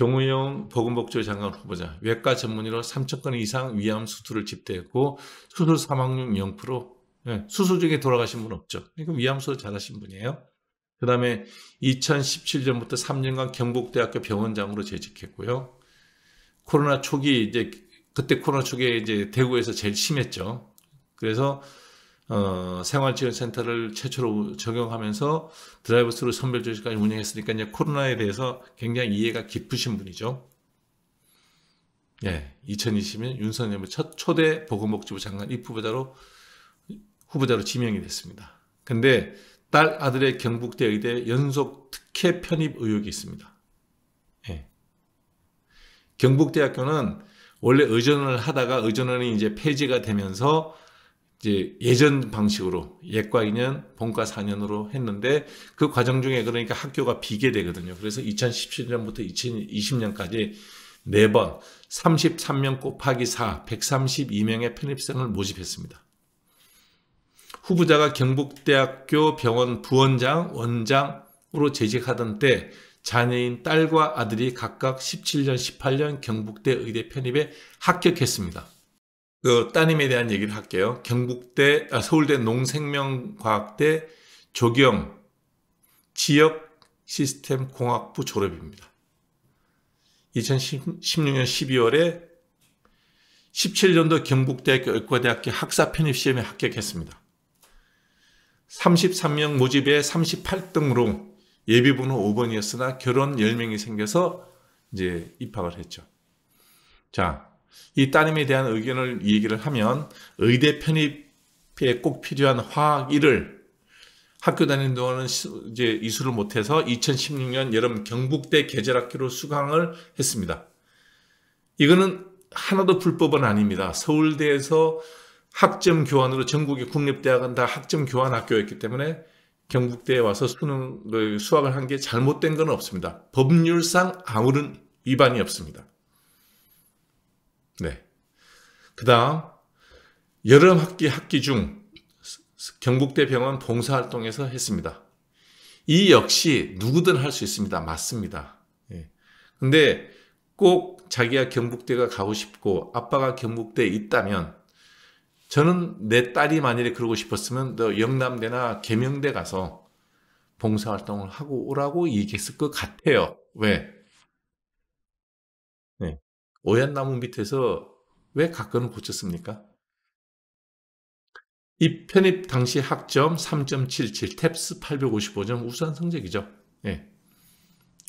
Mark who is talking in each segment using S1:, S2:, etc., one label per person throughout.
S1: 정우영 보건복지부 장관 후보자 외과 전문의로 3천 건 이상 위암 수술을 집대했고 수술 사망률 0% 예, 수술 중에 돌아가신 분 없죠. 그러니까 위암 수술 잘하신 분이에요. 그 다음에 2017년부터 3년간 경북대학교 병원장으로 재직했고요. 코로나 초기 이제 그때 코로나 초기에 이제 대구에서 제일 심했죠. 그래서 어, 생활지원센터를 최초로 적용하면서 드라이브스루 선별 조직까지 운영했으니까 이제 코로나에 대해서 굉장히 이해가 깊으신 분이죠. 예, 2020년 윤선영첫 초대 보건복지부 장관 입후보자로 후보자로 지명이 됐습니다. 근데 딸 아들의 경북대 의대 연속 특혜 편입 의혹이 있습니다. 예. 경북대학교는 원래 의전을 하다가 의전원이 이제 폐지가 되면서 이제 예전 방식으로 예과 2년, 본과 4년으로 했는데 그 과정 중에 그러니까 학교가 비게 되거든요. 그래서 2017년부터 2020년까지 4번 33명 곱하기 4, 132명의 편입생을 모집했습니다. 후보자가 경북대학교 병원 부원장, 원장으로 재직하던 때 자녀인 딸과 아들이 각각 17년, 18년 경북대 의대 편입에 합격했습니다. 그 따님에 대한 얘기를 할게요. 경북대, 아, 서울대 농생명과학대 조경 지역 시스템 공학부 졸업입니다. 2016년 12월에 17년도 경북대학교 의과대학교 학사 편입 시험에 합격했습니다. 33명 모집에 38등으로 예비번호 5번이었으나 결혼 10명이 생겨서 이제 입학을 했죠. 자, 이 따님에 대한 의견을 얘기를 하면 의대 편입에 꼭 필요한 화학 1을 학교 다니는 동안은 이제 이수를 못해서 2016년 여름 경북대 계절학교로 수강을 했습니다. 이거는 하나도 불법은 아닙니다. 서울대에서 학점 교환으로 전국의 국립대학은 다 학점 교환 학교였기 때문에 경북대에 와서 수능 그 수학을 한 게 잘못된 건 없습니다. 법률상 아무런 위반이 없습니다. 네. 그 다음, 여름 학기 학기 중 경북대 병원 봉사활동에서 했습니다. 이 역시 누구든 할 수 있습니다. 맞습니다. 예. 근데 꼭 자기가 경북대가 가고 싶고 아빠가 경북대에 있다면 저는 내 딸이 만일에 그러고 싶었으면 너 영남대나 계명대 가서 봉사활동을 하고 오라고 얘기했을 것 같아요. 왜? 오얏 나무 밑에서 왜 각건을 고쳤습니까? 이 편입 당시 학점 3.77, 탭스 855점 우수한 성적이죠. 예.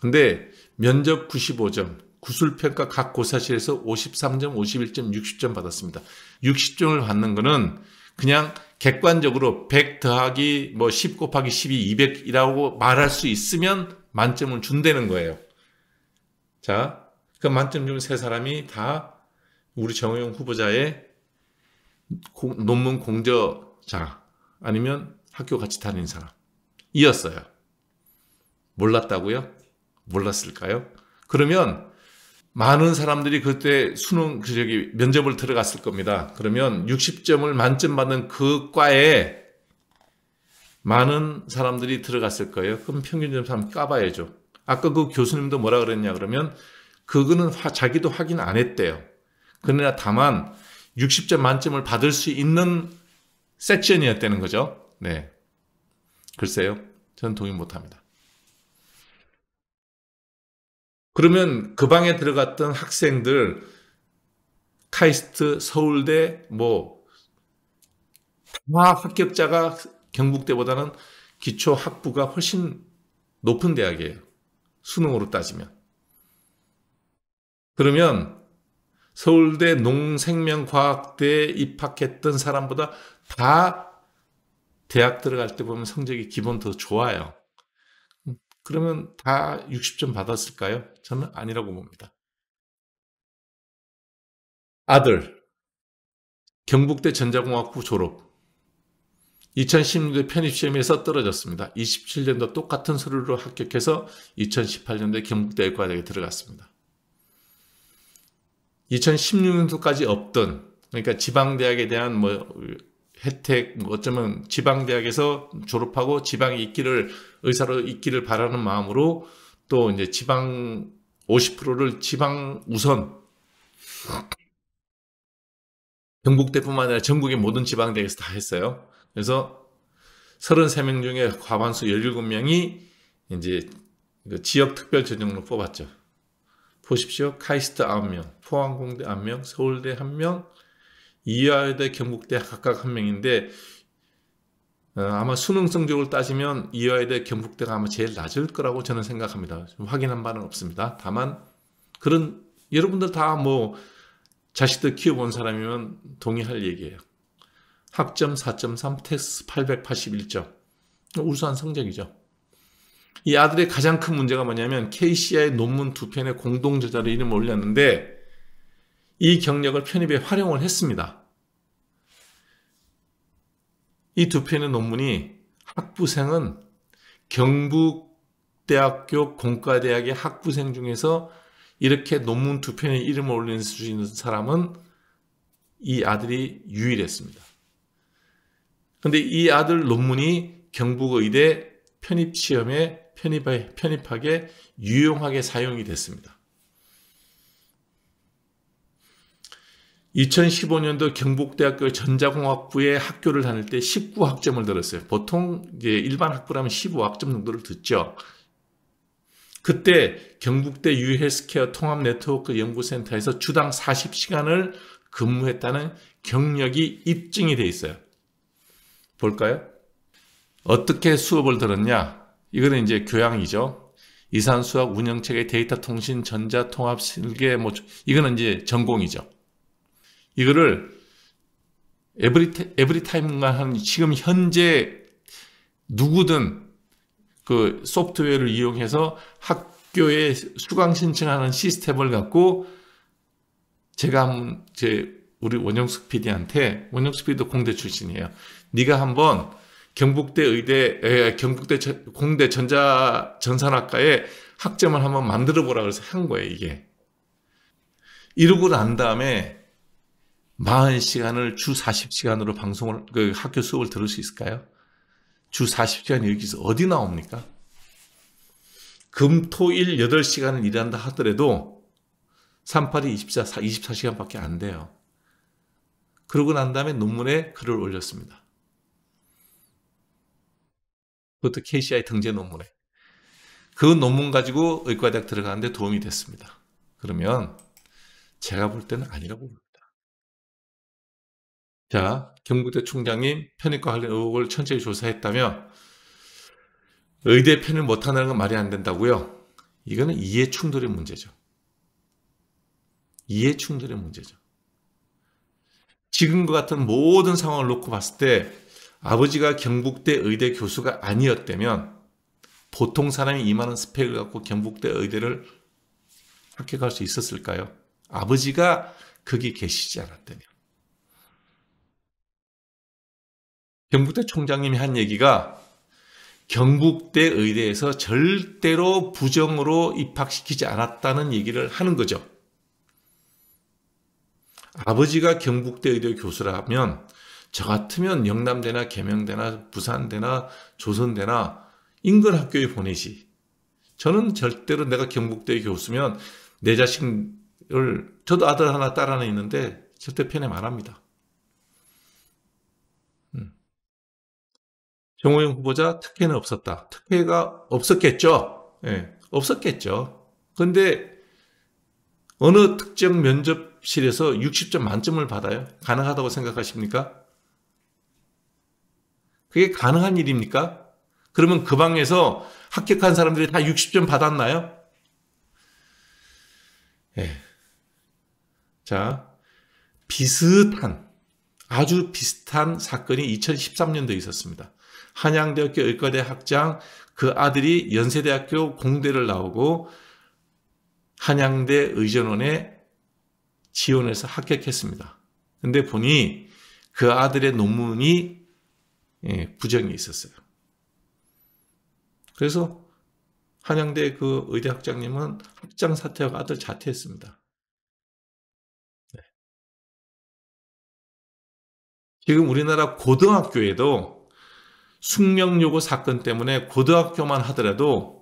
S1: 근데 면접 95점, 구술평가 각 고사실에서 53점, 51점, 60점 받았습니다. 60점을 받는 거는 그냥 객관적으로 100 더하기 뭐 10 곱하기 12, 200이라고 말할 수 있으면 만점을 준다는 거예요. 자, 그 만점 중 세 사람이 다 우리 정호영 후보자의 공, 논문 공저자 아니면 학교 같이 다닌 사람이었어요. 몰랐다고요? 몰랐을까요? 그러면 많은 사람들이 그때 수능 그 저기 면접을 들어갔을 겁니다. 그러면 60점을 만점 받은 그 과에 많은 사람들이 들어갔을 거예요. 그럼 평균 점수 한번 까봐야죠. 아까 그 교수님도 뭐라 그랬냐 그러면 그거는 화, 자기도 확인 안 했대요. 그러나 다만 60점 만점을 받을 수 있는 세션이었다는 거죠. 네. 글쎄요. 전 동의 못 합니다. 그러면 그 방에 들어갔던 학생들, 카이스트, 서울대, 뭐, 다 합격자가 경북대보다는 기초학부가 훨씬 높은 대학이에요. 수능으로 따지면. 그러면 서울대 농생명과학대에 입학했던 사람보다 다 대학 들어갈 때 보면 성적이 기본 더 좋아요. 그러면 다 60점 받았을까요? 저는 아니라고 봅니다. 아들, 경북대 전자공학부 졸업. 2 0 1 6년도 편입시험에서 떨어졌습니다. 27년도 똑같은 서류로 합격해서 2018년도에 경북대 의과대에 들어갔습니다. 2016년도까지 없던 그러니까 지방 대학에 대한 뭐 혜택 뭐 어쩌면 지방 대학에서 졸업하고 지방에 있기를 의사로 있기를 바라는 마음으로 또 이제 지방 50%를 지방 우선 경북대뿐만 아니라 전국의 모든 지방 대학에서 다 했어요. 그래서 33명 중에 과반수 17명이 이제 그 지역 특별 전형으로 뽑았죠. 보십시오. 카이스트 9명, 포항공대 1명, 서울대 1명, 이화여대, 경북대 각각 1명인데 어, 아마 수능 성적을 따지면 이화여대, 경북대가 아마 제일 낮을 거라고 저는 생각합니다. 확인한 바는 없습니다. 다만 그런 여러분들 다 뭐 자식들 키워본 사람이면 동의할 얘기예요. 학점 4.3, 테스 881점. 우수한 성적이죠. 이 아들의 가장 큰 문제가 뭐냐면 KCI 논문 두 편의 공동 저자로 이름을 올렸는데 이 경력을 편입에 활용을 했습니다. 이 두 편의 논문이 학부생은 경북대학교 공과대학의 학부생 중에서 이렇게 논문 두 편의 이름을 올릴수 있는 사람은 이 아들이 유일했습니다. 그런데 이 아들 논문이 경북의대 편입시험에 편입에, 편입하게 유용하게 사용이 됐습니다. 2015년도 경북대학교 전자공학부에 학교를 다닐 때 19학점을 들었어요. 보통 이제 일반 학부라면 15학점 정도를 듣죠. 그때 경북대 유헬스케어 통합 네트워크 연구센터에서 주당 40시간을 근무했다는 경력이 입증이 돼 있어요. 볼까요? 어떻게 수업을 들었냐? 이거는 이제 교양이죠. 이산수학, 운영체계, 데이터 통신, 전자통합, 실계, 뭐, 이거는 이제 전공이죠. 이거를 에브리, 에브리타임과 한 지금 현재 누구든 그 소프트웨어를 이용해서 학교에 수강 신청하는 시스템을 갖고 제가 제 우리 원영숙 PD한테 원영숙 PD도 공대 출신이에요. 네가 한번 경북대 의대, 에, 경북대 공대 전자 전산학과에 학점을 한번 만들어 보라 그래서 한 거예요, 이게. 이러고 난 다음에 40시간을 주 40시간으로 방송을, 그 학교 수업을 들을 수 있을까요? 주4 0시간 여기서 어디 나옵니까? 금, 토, 일 8시간을 일한다 하더라도 38이 24, 24시간밖에 안 돼요. 그러고 난 다음에 논문에 글을 올렸습니다. 그것도 KCI 등재 논문에. 그 논문 가지고 의과대학 들어가는데 도움이 됐습니다. 그러면 제가 볼 때는 아니라고 봅니다. 자, 경북대 총장님 편입과 관련 의혹을 천천히 조사했다며 의대 편입 못한다는건 말이 안 된다고요? 이거는 이해 충돌의 문제죠. 이해 충돌의 문제죠. 지금과 같은 모든 상황을 놓고 봤을 때 아버지가 경북대 의대 교수가 아니었다면 보통 사람이 이만한 스펙을 갖고 경북대 의대를 합격할 수 있었을까요? 아버지가 거기 계시지 않았다면. 경북대 총장님이 한 얘기가 경북대 의대에서 절대로 부정으로 입학시키지 않았다는 얘기를 하는 거죠. 아버지가 경북대 의대 교수라면 저 같으면 영남대나 계명대나 부산대나 조선대나 인근 학교에 보내지. 저는 절대로 내가 경북대 에 교수면 내 자식을 저도 아들 하나 딸 하나 있는데 절대 편애 말 합니다. 음. 정호영 후보자 특혜는 없었다. 특혜가 없었겠죠. 네, 없었겠죠. 그데 어느 특정 면접실에서 60점 만점을 받아요? 가능하다고 생각하십니까? 그게 가능한 일입니까? 그러면 그 방에서 합격한 사람들이 다 60점 받았나요? 예. 자, 비슷한, 아주 비슷한 사건이 2013년도에 있었습니다. 한양대학교 의과대 학장 그 아들이 연세대학교 공대를 나오고 한양대 의전원에 지원해서 합격했습니다. 근데 보니 그 아들의 논문이 예, 부정이 있었어요. 그래서 한양대 그 의대 학장님은 학장 사퇴하고 아들 자퇴했습니다. 네. 지금 우리나라 고등학교에도 숙명요구 사건 때문에 고등학교만 하더라도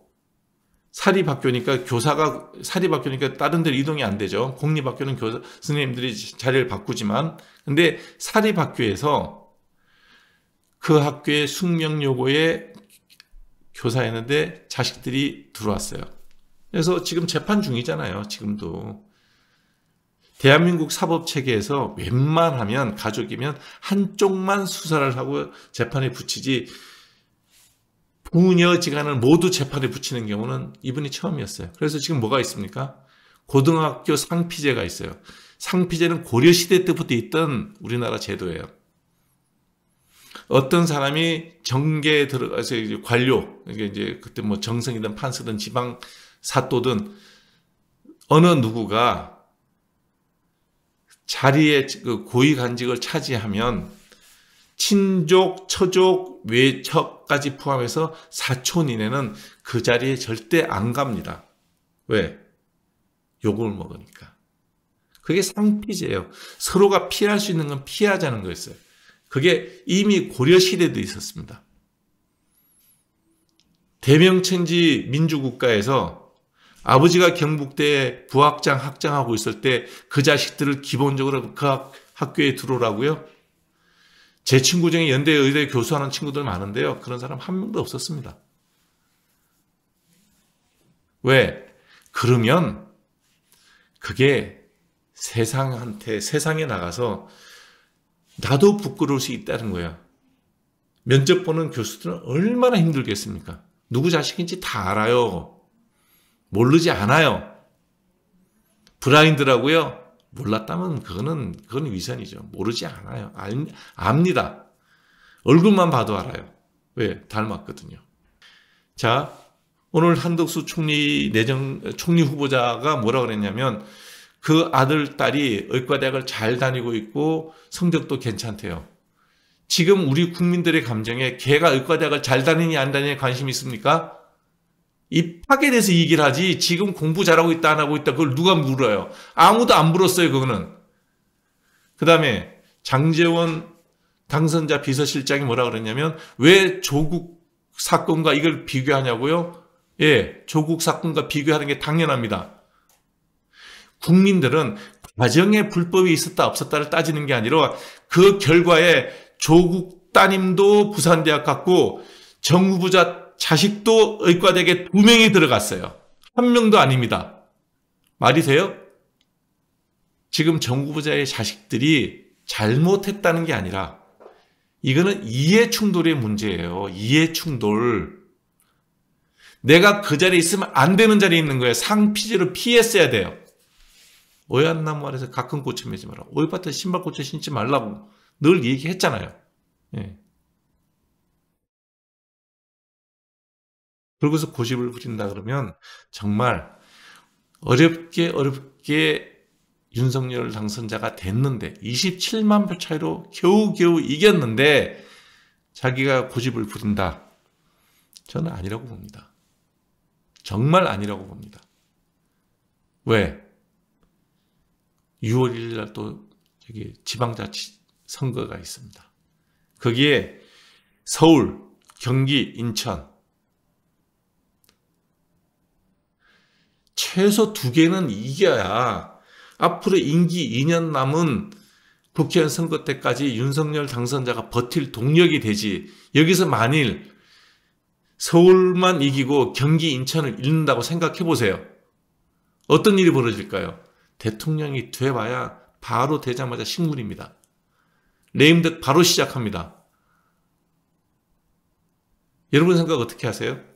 S1: 사립학교니까 교사가 사립학교니까 다른 데로 이동이 안 되죠. 공립학교는 교사, 선생님들이 자리를 바꾸지만 근데 사립학교에서 그 학교의 숙명여고에 교사였는데 자식들이 들어왔어요. 그래서 지금 재판 중이잖아요. 지금도. 대한민국 사법체계에서 웬만하면 가족이면 한쪽만 수사를 하고 재판에 붙이지 부녀지간을 모두 재판에 붙이는 경우는 이분이 처음이었어요. 그래서 지금 뭐가 있습니까? 고등학교 상피제가 있어요. 상피제는 고려시대 때부터 있던 우리나라 제도예요. 어떤 사람이 정계에 들어가서 아, 이제 관료, 이게 이제 그때 뭐 정성이든 판서든 지방 사또든 어느 누구가 자리에 그 고위 간직을 차지하면 친족, 처족, 외척까지 포함해서 사촌 이내는 그 자리에 절대 안 갑니다. 왜? 욕을 먹으니까. 그게 상피제예요. 서로가 피할 수 있는 건 피하자는 거였어요. 그게 이미 고려시대도 있었습니다. 대명천지 민주국가에서 아버지가 경북대에 부학장 학장하고 있을 때 그 자식들을 기본적으로 그 학교에 들어오라고요? 제 친구 중에 연대 의대 교수하는 친구들 많은데요. 그런 사람 한 명도 없었습니다. 왜? 그러면 그게 세상한테, 세상에 나가서 나도 부끄러울 수 있다는 거야. 면접 보는 교수들은 얼마나 힘들겠습니까? 누구 자식인지 다 알아요. 모르지 않아요. 브라인드라고요? 몰랐다면 그거는 그건 위선이죠. 모르지 않아요. 알, 압니다. 얼굴만 봐도 알아요. 왜? 닮았거든요. 자, 오늘 한덕수 총리 내정 총리 후보자가 뭐라 그랬냐면 그 아들, 딸이 의과대학을 잘 다니고 있고 성적도 괜찮대요. 지금 우리 국민들의 감정에 걔가 의과대학을 잘 다니니 안 다니니 관심이 있습니까? 입학에 대해서 얘기를 하지 지금 공부 잘하고 있다 안 하고 있다 그걸 누가 물어요. 아무도 안 물었어요 그거는. 그 다음에 장재원 당선자 비서실장이 뭐라 그랬냐면 왜 조국 사건과 이걸 비교하냐고요? 예, 조국 사건과 비교하는 게 당연합니다. 국민들은 가정에 불법이 있었다 없었다를 따지는 게 아니라 그 결과에 조국 따님도 부산대학 갔고 정부부자 자식도 의과대학에 두 명이 들어갔어요. 한 명도 아닙니다. 말이 돼요? 지금 정부부자의 자식들이 잘못했다는 게 아니라 이거는 이해 충돌의 문제예요. 이해 충돌. 내가 그 자리에 있으면 안 되는 자리에 있는 거예요. 상피제로 피했어야 돼요. 어얀나무 아래서 가끔 꽃을 매지 마라. 올밭에 신발 꽃을 신지 말라고 늘 얘기했잖아요. 예. 그러고서 고집을 부린다 그러면 정말 어렵게 어렵게 윤석열 당선자가 됐는데 27만 표 차이로 겨우겨우 이겼는데 자기가 고집을 부린다. 저는 아니라고 봅니다. 정말 아니라고 봅니다. 왜? 6월 1일 날또 여기 지방자치 선거가 있습니다. 거기에 서울, 경기, 인천 최소 두 개는 이겨야 앞으로 임기 2년 남은 국회의원 선거 때까지 윤석열 당선자가 버틸 동력이 되지. 여기서 만일 서울만 이기고 경기 인천을 잃는다고 생각해 보세요. 어떤 일이 벌어질까요? 대통령이 돼봐야 바로 되자마자 식물입니다. 레임드 바로 시작합니다. 여러분 생각 어떻게 하세요?